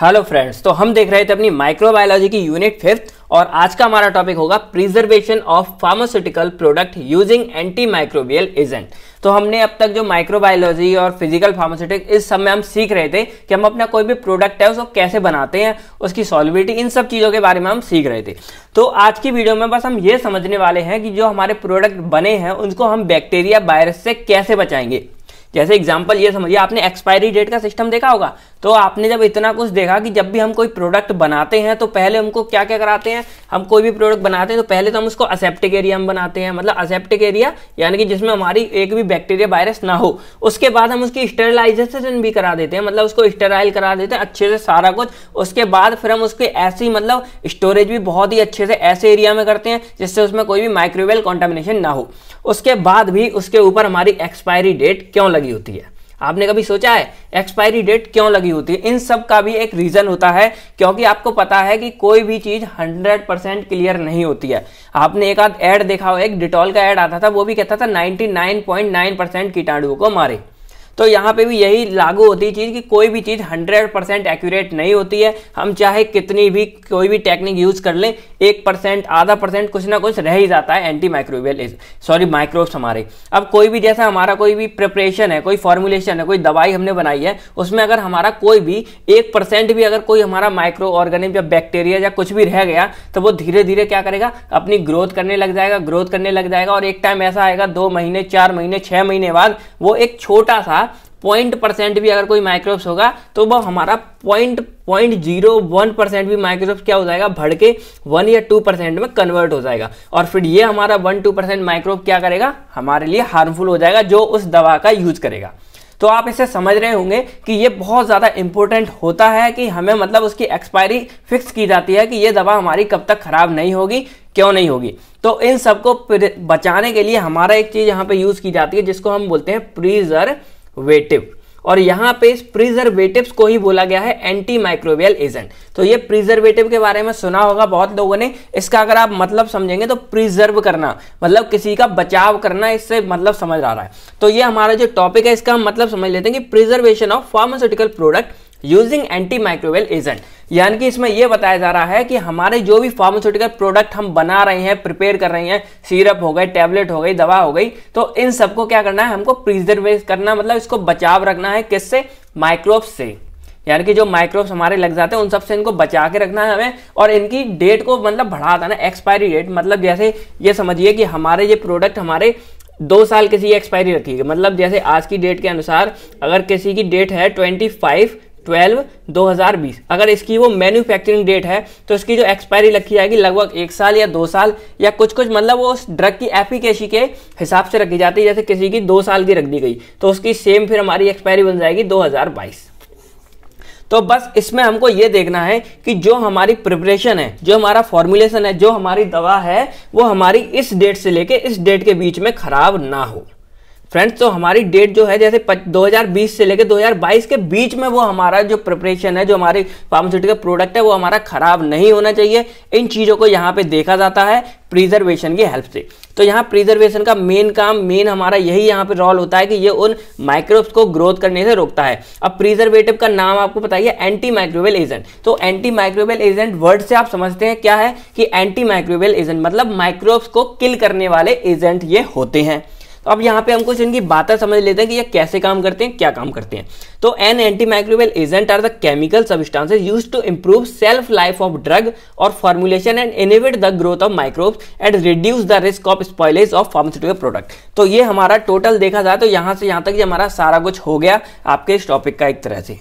hello friends तो हम देख रहे थे अपनी माइक्रोबायोलॉजी की यूनिट फिफ्थ और आज का हमारा टॉपिक होगा preservation of pharmaceutical product using anti microbial agent तो हमने अब तक जो माइक्रोबायोलॉजी और फिजिकल फार्मास्यूटिक इस सब में हम सीख रहे थे कि हम अपना कोई भी प्रोडक्ट है उसको कैसे बनाते हैं उसकी सॉलिबिलिटी इन सब चीज़ों के बारे में हम सीख रहे थे तो आज की वीडियो में बस हम ये समझने वाले हैं कि जो हमारे प्रोडक्ट बने हैं उनको हम बैक्टीरिया वायरस से कैसे बचाएंगे जैसे एग्जाम्पल ये समझिए आपने एक्सपायरी डेट का सिस्टम देखा होगा तो आपने जब इतना कुछ देखा कि जब भी हम कोई प्रोडक्ट बनाते हैं तो पहले हमको क्या क्या कराते हैं हम कोई भी प्रोडक्ट बनाते हैं तो पहले तो हम उसको असेप्टिक एरिया हम बनाते हैं मतलब असेप्टिक एरिया यानी कि जिसमें हमारी एक भी बैक्टीरिया वायरस ना हो उसके बाद हम उसकी स्टेरलाइजेशन भी करा देते हैं मतलब उसको स्टेराइल करा देते हैं अच्छे से सारा कुछ उसके बाद फिर हम उसके ऐसी मतलब स्टोरेज भी बहुत ही अच्छे से ऐसे एरिया में करते हैं जिससे उसमें कोई भी माइक्रोवेल कॉन्टामिनेशन ना हो उसके बाद भी उसके ऊपर हमारी एक्सपायरी डेट क्यों लगी होती है आपने कभी सोचा है एक्सपायरी डेट क्यों लगी होती है इन सब का भी एक रीज़न होता है क्योंकि आपको पता है कि कोई भी चीज़ 100 परसेंट क्लियर नहीं होती है आपने एक आध एड देखा हो एक डिटॉल का एड आता था वो भी कहता था 99.9 परसेंट कीटाणुओं को मारे तो यहाँ पे भी यही लागू होती चीज़ कि कोई भी चीज़ 100 परसेंट एक्यूरेट नहीं होती है हम चाहे कितनी भी कोई भी टेक्निक यूज़ कर लें एक परसेंट आधा परसेंट कुछ ना कुछ रह ही जाता है एंटी माइक्रोवियल सॉरी माइक्रोव हमारे अब कोई भी जैसा हमारा कोई भी प्रिपरेशन है कोई फॉर्मुलेशन है कोई दवाई हमने बनाई है उसमें अगर हमारा कोई भी एक परसेंट भी अगर कोई हमारा माइक्रो ऑर्गेनिक या बैक्टीरिया या कुछ भी रह गया तो वो धीरे धीरे क्या करेगा अपनी ग्रोथ करने लग जाएगा ग्रोथ करने लग जाएगा और एक टाइम ऐसा आएगा दो महीने चार महीने छः महीने बाद वो एक छोटा सा पॉइंट परसेंट भी अगर कोई माइक्रोब्स होगा तो वह हमारा point point zero one percent भी माइक्रोब्स क्या हो जाएगा भड़ के वन या टू परसेंट में कन्वर्ट हो जाएगा और फिर ये हमारा वन टू परसेंट माइक्रोब क्या करेगा हमारे लिए हार्मफुल हो जाएगा जो उस दवा का यूज करेगा तो आप इसे समझ रहे होंगे कि ये बहुत ज़्यादा इंपॉर्टेंट होता है कि हमें मतलब उसकी एक्सपायरी फिक्स की जाती है कि ये दवा हमारी कब तक खराब नहीं होगी क्यों नहीं होगी तो इन सबको बचाने के लिए हमारा एक चीज़ यहाँ पे यूज़ की जाती है जिसको हम बोलते हैं प्रीजर प्रिजर्वेटिव और यहां पे इस प्रिजर्वेटिव को ही बोला गया है एंटी माइक्रोवियल एजेंट तो ये प्रिजर्वेटिव के बारे में सुना होगा बहुत लोगों ने इसका अगर आप मतलब समझेंगे तो प्रिजर्व करना मतलब किसी का बचाव करना इससे मतलब समझ आ रहा है तो ये हमारा जो टॉपिक है इसका हम मतलब समझ लेते हैं कि preservation of pharmaceutical product using anti microbial agent यानी कि इसमें यह बताया जा रहा है कि हमारे जो भी फार्मास्यूटिकल प्रोडक्ट हम बना रहे हैं प्रिपेयर कर रहे हैं सीरप हो गए टैबलेट हो गई दवा हो गई तो इन सबको क्या करना है हमको प्रिजर्वे करना मतलब इसको बचाव रखना है किससे माइक्रोव से यानी कि जो माइक्रोब्स हमारे लग जाते हैं उन सबसे इनको बचा के रखना है हमें और इनकी डेट को मतलब बढ़ा देना एक्सपायरी डेट मतलब जैसे ये समझिए कि हमारे ये प्रोडक्ट हमारे दो साल किसी एक्सपायरी रखी है मतलब जैसे आज की डेट के अनुसार अगर किसी की डेट है ट्वेंटी फाइव ट्वेल्व 2020 अगर इसकी वो मैन्युफैक्चरिंग डेट है तो इसकी जो एक्सपायरी रखी जाएगी लगभग एक साल या दो साल या कुछ कुछ मतलब वो उस ड्रग की एफिकेसी के हिसाब से रखी जाती है जैसे किसी की दो साल की रख दी गई तो उसकी सेम फिर हमारी एक्सपायरी बन जाएगी 2022 तो बस इसमें हमको ये देखना है कि जो हमारी प्रिपरेशन है जो हमारा फॉर्मुलेशन है जो हमारी दवा है वो हमारी इस डेट से लेके इस डेट के बीच में खराब ना हो फ्रेंड्स तो हमारी डेट जो है जैसे 2020 से लेकर 2022 के बीच में वो हमारा जो प्रिपरेशन है जो हमारे फार्मास्यूटिकल प्रोडक्ट है वो हमारा खराब नहीं होना चाहिए इन चीज़ों को यहाँ पे देखा जाता है प्रिजर्वेशन की हेल्प से तो यहाँ प्रिजर्वेशन का मेन काम मेन हमारा यही यहाँ पे रोल होता है कि ये उन माइक्रोब्स को ग्रोथ करने से रोकता है अब प्रिजर्वेटिव का नाम आपको बताइए एंटी माइक्रोवेल एजेंट तो एंटी माइक्रोवेल एजेंट वर्ड से आप समझते हैं क्या है कि एंटी माइक्रोवेल एजेंट मतलब माइक्रोब्स को किल करने वाले एजेंट ये होते हैं तो अब यहाँ पे हम कुछ इनकी बातें समझ लेते हैं कि ये कैसे काम करते हैं क्या काम करते हैं तो an anti microbial agent are the chemical substances use to improve self life of drug और formulation and inhibit the growth of microbes and reduce the risk of spoilage of pharmaceutical product तो ये हमारा total देखा जाए तो यहाँ से यहाँ तक ये हमारा सारा कुछ हो गया आपके इस टॉपिक का एक तरह से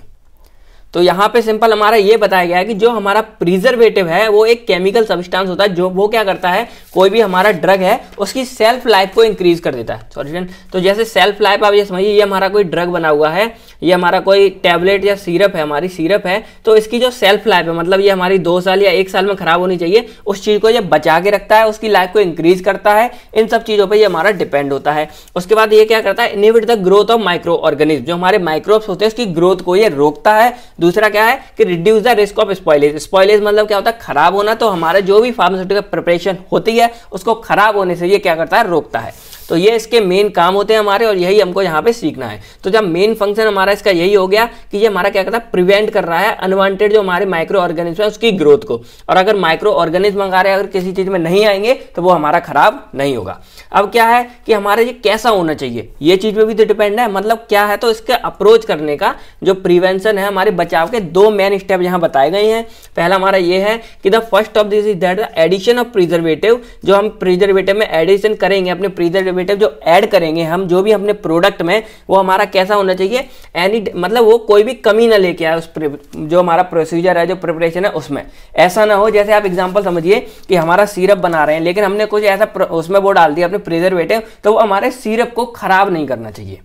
तो यहाँ पे सिंपल हमारा ये बताया गया है कि जो हमारा प्रिजर्वेटिव है वो एक केमिकल सब्सटेंस होता है जो वो क्या करता है कोई भी हमारा ड्रग है उसकी सेल्फ लाइफ को इंक्रीज कर देता है सॉरी तो जैसे सेल्फ लाइफ आप ये समझिए ये हमारा कोई ड्रग बना हुआ है ये हमारा कोई टैबलेट या सीरप है हमारी सीरप है तो इसकी जो सेल्फ लाइफ है मतलब ये हमारी दो साल या एक साल में खराब होनी चाहिए उस चीज़ को ये बचा के रखता है उसकी लाइफ को इंक्रीज करता है इन सब चीज़ों पर ये हमारा डिपेंड होता है उसके बाद ये क्या करता है inhibit the growth of micro organism जो हमारे माइक्रोब्स होते हैं उसकी ग्रोथ को ये रोकता है दूसरा क्या है कि reduce the risk of spoilage spoilage मतलब क्या होता है खराब होना तो हमारा जो भी फार्मास्यूटिकल प्रिपरेशन होती है उसको खराब होने से ये क्या करता है रोकता है तो ये इसके मेन काम होते हैं हमारे और यही हमको यहाँ पे सीखना है तो जब मेन फंक्शन हमारा इसका यही हो गया कि ये हमारा क्या करता है प्रिवेंट कर रहा है अनवांटेड जो हमारे माइक्रो ऑर्गेनिज्म है उसकी ग्रोथ को और अगर माइक्रो ऑर्गेनिज्म मंगा रहे हैं अगर किसी चीज में नहीं आएंगे तो वो हमारा खराब नहीं होगा अब क्या है कि हमारा ये कैसा होना चाहिए ये चीज में भी तो डिपेंड है मतलब क्या है तो इसके अप्रोच करने का जो प्रिवेंशन है हमारे बचाव के दो मेन स्टेप यहाँ बताए गए हैं पहला हमारा ये है कि the first of this is that addition of preservative जो हम प्रिजर्वेटिव में एडिशन करेंगे अपने प्रिजर्वेटिव डेरिवेटिव जो ऐड करेंगे हम जो भी अपने प्रोडक्ट में वो हमारा कैसा होना चाहिए एनी मतलब वो कोई भी कमी ना लेके आए उस जो हमारा प्रोसीजर है जो प्रिपरेशन है उसमें ऐसा ना हो जैसे आप एग्जाम्पल समझिए कि हमारा सीरप बना रहे हैं लेकिन हमने कुछ ऐसा उसमें वो डाल दिया अपने प्रिजर्वेटिव तो वो हमारे सीरप को ख़राब नहीं करना चाहिए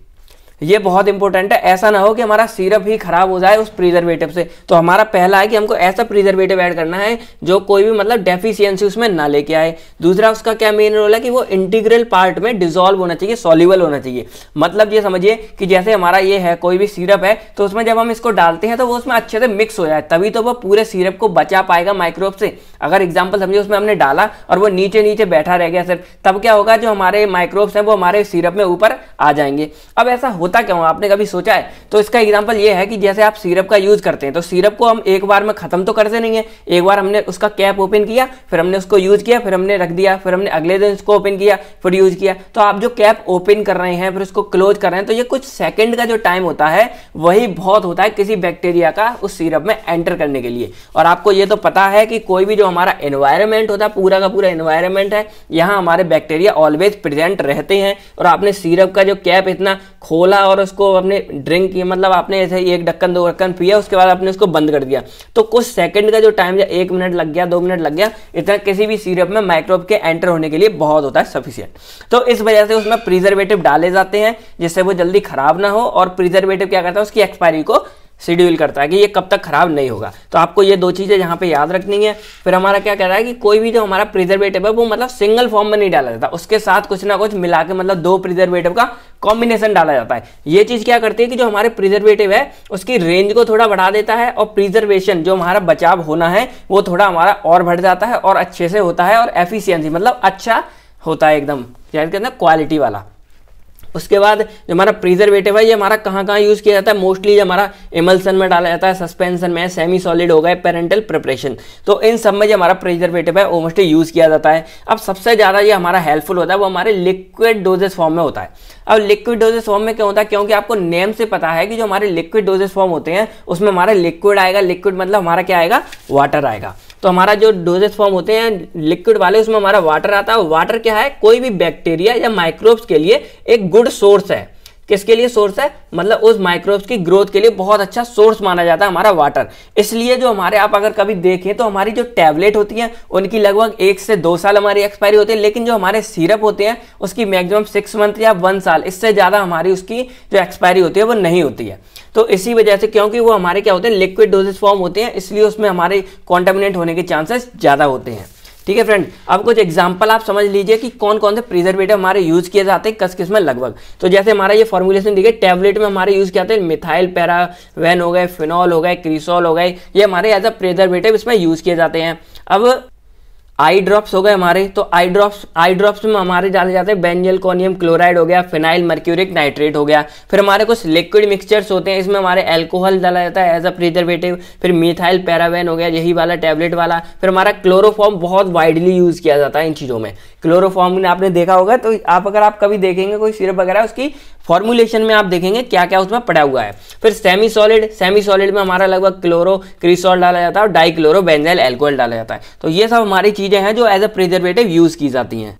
ये बहुत इंपॉर्टेंट है ऐसा ना हो कि हमारा सिरप ही खराब हो जाए उस प्रिजर्वेटिव से तो हमारा पहला है कि हमको ऐसा प्रिजर्वेटिव ऐड करना है जो कोई भी मतलब डेफिशिएंसी उसमें ना लेके आए दूसरा उसका क्या मेन रोल है कि वो इंटीग्रल पार्ट में डिजोल्व होना चाहिए सॉल्यूबल होना चाहिए मतलब ये समझिए कि जैसे हमारा ये है कोई भी सीरप है तो उसमें जब हम इसको डालते हैं तो वो उसमें अच्छे से मिक्स हो जाए तभी तो वो पूरे सीरप को बचा पाएगा माइक्रोब से अगर एग्जाम्पल समझिए उसमें हमने डाला और वो नीचे नीचे बैठा रह गया सिर्फ तब क्या होगा जो हमारे माइक्रोब्स हैं वो हमारे सीरप में ऊपर आ जाएंगे अब ऐसा होता क्यों आपने कभी सोचा है तो इसका एग्जाम्पल ये है कि जैसे आप सीरप का यूज़ करते हैं तो सीरप को हम एक बार में ख़त्म तो करते नहीं है एक बार हमने उसका कैप ओपन किया फिर हमने उसको यूज़ किया फिर हमने रख दिया फिर हमने अगले दिन उसको ओपन किया फिर यूज़ किया तो आप जो कैप ओपन कर रहे हैं फिर उसको क्लोज कर रहे हैं तो ये कुछ सेकंड का जो टाइम होता है वही बहुत होता है किसी बैक्टीरिया का उस सीरप में एंटर करने के लिए और आपको ये तो पता है कि कोई भी जो हमारा एनवायरमेंट होता है पूरा का पूरा एनवायरमेंट है यहाँ हमारे बैक्टीरिया ऑलवेज प्रेजेंट रहते हैं और आपने सीरप का जो कैप इतना खोला डाला और उसको अपने ड्रिंक किया मतलब आपने ऐसे एक ढक्कन दो ढक्कन पिया उसके बाद आपने उसको बंद कर दिया तो कुछ सेकंड का जो टाइम या एक मिनट लग गया दो मिनट लग गया इतना किसी भी सीरप में माइक्रोब के एंटर होने के लिए बहुत होता है सफिशियंट तो इस वजह से उसमें प्रिजर्वेटिव डाले जाते हैं जिससे वो जल्दी खराब ना हो और प्रिजर्वेटिव क्या करता है उसकी एक्सपायरी को शेड्यूल करता है कि ये कब तक ख़राब नहीं होगा तो आपको ये दो चीज़ें यहाँ पे याद रखनी है फिर हमारा क्या कह रहा है कि कोई भी जो हमारा प्रिजर्वेटिव है वो मतलब सिंगल फॉर्म में नहीं डाला जाता उसके साथ कुछ ना कुछ मिला के मतलब दो प्रिजर्वेटिव का कॉम्बिनेशन डाला जाता है ये चीज़ क्या करती है कि जो हमारे प्रिजर्वेटिव है उसकी रेंज को थोड़ा बढ़ा देता है और प्रिजर्वेशन जो हमारा बचाव होना है वो थोड़ा हमारा और बढ़ जाता है और अच्छे से होता है और एफिशियंसी मतलब अच्छा होता है एकदम कहते हैं क्वालिटी वाला उसके बाद जो हमारा प्रिजर्वेटिव है ये हमारा कहाँ कहाँ यूज़ किया जाता है मोस्टली ये हमारा इमल्सन में डाला जाता है सस्पेंसन में सेमी सॉलिड हो गए पेरेंटल प्रिपरेशन तो इन सब में जो हमारा प्रिजर्वेटिव है वो मोस्टली यूज़ किया जाता है अब सबसे ज़्यादा ये हमारा हेल्पफुल होता है वो हमारे लिक्विड डोजेस फॉर्म में होता है अब लिक्विड डोजेस फॉर्म में क्या होता है क्योंकि आपको नेम से पता है कि जो हमारे लिक्विड डोजेस फॉर्म होते हैं उसमें हमारा लिक्विड आएगा लिक्विड मतलब हमारा क्या आएगा वाटर आएगा तो हमारा जो डोजेस फॉर्म होते हैं लिक्विड वाले उसमें हमारा वाटर आता है वाटर क्या है कोई भी बैक्टीरिया या माइक्रोब्स के लिए एक गुड सोर्स है किसके लिए सोर्स है मतलब उस माइक्रोब्स की ग्रोथ के लिए बहुत अच्छा सोर्स माना जाता है हमारा वाटर इसलिए जो हमारे आप अगर कभी देखें तो हमारी जो टैबलेट होती है उनकी लगभग एक से दो साल हमारी एक्सपायरी होती है लेकिन जो हमारे सीरप होते हैं उसकी मैक्सिमम सिक्स मंथ या वन साल इससे ज़्यादा हमारी उसकी जो एक्सपायरी होती है वो नहीं होती है तो इसी वजह से क्योंकि वो हमारे क्या होते हैं लिक्विड डोजेज फॉर्म होते हैं इसलिए उसमें हमारे कॉन्टेमिनेट होने के चांसेस ज़्यादा होते हैं ठीक है फ्रेंड अब कुछ एग्जाम्पल आप समझ लीजिए कि कौन कौन से प्रिजर्वेटिव हमारे यूज किए जाते हैं कस किस में लगभग तो जैसे हमारा ये फॉर्मुलेशन देखिए टैबलेट में हमारे यूज किया जाते हैं मिथाइल पैरावेन हो गए फिनॉल हो गए क्रिसोल हो गए ये हमारे एज अ प्रिजर्वेटिव इसमें यूज किए जाते हैं अब आई ड्रॉप्स हो गए हमारे तो आई ड्रॉप्स आई ड्रॉप्स में हमारे डाले जाते हैं बेंजल कोनियम क्लोराइड हो गया फिनाइल मर्क्यूरिक नाइट्रेट हो गया फिर हमारे कुछ लिक्विड मिक्सचर्स होते हैं इसमें हमारे एल्कोहल डाला जाता है एज अ प्रिजर्वेटिव फिर मिथाइल पैरावेन हो गया यही वाला टैबलेट वाला फिर हमारा क्लोरोफॉर्म बहुत वाइडली यूज़ किया जाता है इन चीज़ों में क्लोरोफॉर्म ने आपने देखा होगा तो आप अगर आप कभी देखेंगे कोई सिरप वगैरह उसकी फॉर्मुलेशन में आप देखेंगे क्या क्या उसमें पड़ा हुआ है फिर सेमी सॉलिड सेमी सॉलिड में हमारा लगभग क्लोरो क्रिसोल डाला जाता है और डाई क्लोरो बेंजाइल एल्कोहल डाला जाता है तो ये सब हमारी चीज़ें हैं जो एज अ प्रिजर्वेटिव यूज़ की जाती हैं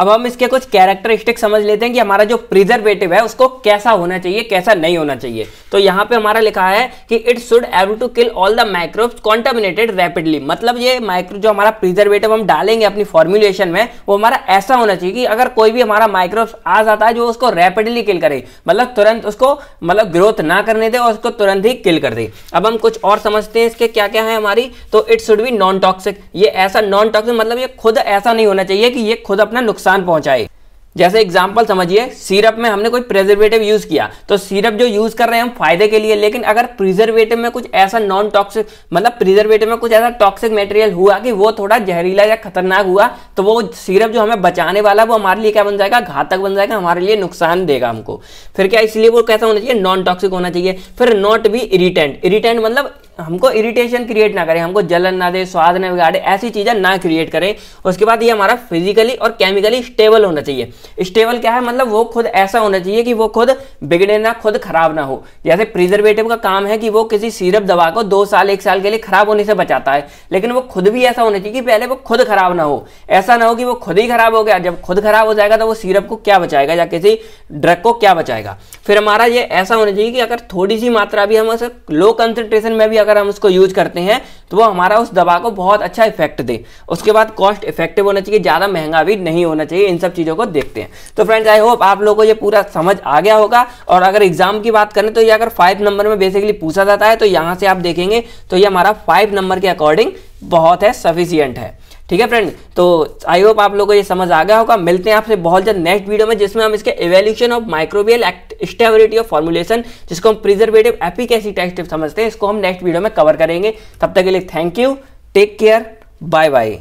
अब हम इसके कुछ कैरेक्टरिस्टिक समझ लेते हैं कि हमारा जो प्रिजर्वेटिव है उसको कैसा होना चाहिए कैसा नहीं होना चाहिए तो यहां पे हमारा लिखा है कि it should able to kill all the microbes contaminated rapidly मतलब ये माइक्रो जो हमारा प्रिजर्वेटिव हम डालेंगे अपनी फॉर्मुलेशन में वो हमारा ऐसा होना चाहिए कि अगर कोई भी हमारा माइक्रोब्स आ जाता है जो उसको रैपिडली किल करे मतलब तुरंत उसको मतलब ग्रोथ ना करने दे और उसको तुरंत ही किल कर दे अब हम कुछ और समझते हैं इसके क्या क्या है हमारी तो it should be non toxic ये ऐसा नॉन टॉक्सिक मतलब ये खुद ऐसा नहीं होना चाहिए कि ये खुद अपना नुकसान नुकसान पहुंचाए जैसे एग्जाम्पल समझिए सिरप में हमने कोई प्रिजर्वेटिव यूज किया तो सिरप जो यूज कर रहे हैं हम फायदे के लिए लेकिन अगर प्रिजर्वेटिव में कुछ ऐसा नॉन टॉक्सिक मतलब प्रिजर्वेटिव में कुछ ऐसा टॉक्सिक मटेरियल हुआ कि वो थोड़ा जहरीला या खतरनाक हुआ तो वो सिरप जो हमें बचाने वाला वो हमारे लिए क्या बन जाएगा घातक बन जाएगा हमारे लिए नुकसान देगा हमको फिर क्या इसलिए वो कैसा होना चाहिए नॉन टॉक्सिक होना चाहिए फिर नॉट बी इरीटेंट इरिटेंट मतलब हमको इरिटेशन क्रिएट ना करें हमको जलन ना दे स्वाद ना बिगाड़े ऐसी चीज़ें ना क्रिएट करें उसके बाद ये हमारा फिजिकली और केमिकली स्टेबल होना चाहिए स्टेबल क्या है मतलब वो खुद ऐसा होना चाहिए कि वो खुद बिगड़े ना खुद खराब ना हो जैसे प्रिजर्वेटिव का काम है कि वो किसी सीरप दवा को दो साल एक साल के लिए खराब होने से बचाता है लेकिन वो खुद भी ऐसा होना चाहिए कि पहले वो खुद खराब ना हो ऐसा ना हो कि वो खुद ही खराब हो गया जब खुद खराब हो जाएगा तो वो सीरप को क्या बचाएगा या किसी ड्रग को क्या बचाएगा फिर हमारा ये ऐसा होना चाहिए कि अगर थोड़ी सी मात्रा भी हम लो कंसेंट्रेशन में भी अगर हम उसको यूज करते हैं तो वो हमारा उस दवा को बहुत अच्छा इफेक्ट दे उसके बाद कॉस्ट इफेक्टिव होना चाहिए ज़्यादा महंगा भी नहीं होना चाहिए इन सब चीज़ों को देखते हैं तो फ्रेंड्स आई होप आप लोगों को ये पूरा समझ आ गया होगा और अगर एग्जाम की बात करें तो ये अगर फाइव नंबर में बेसिकली पूछा जाता है तो यहां से आप देखेंगे तो ये हमारा फाइव नंबर के अकॉर्डिंग बहुत है सफिशियंट है ठीक है फ्रेंड तो आई होप आप लोगों को ये समझ आ गया होगा मिलते हैं आपसे बहुत जल्द नेक्स्ट वीडियो में जिसमें हम इसके evaluation of microbial stability of formulation जिसको हम प्रिजर्वेटिव एपिकेसी टेस्ट समझते हैं इसको हम नेक्स्ट वीडियो में कवर करेंगे तब तक के लिए thank you take care bye bye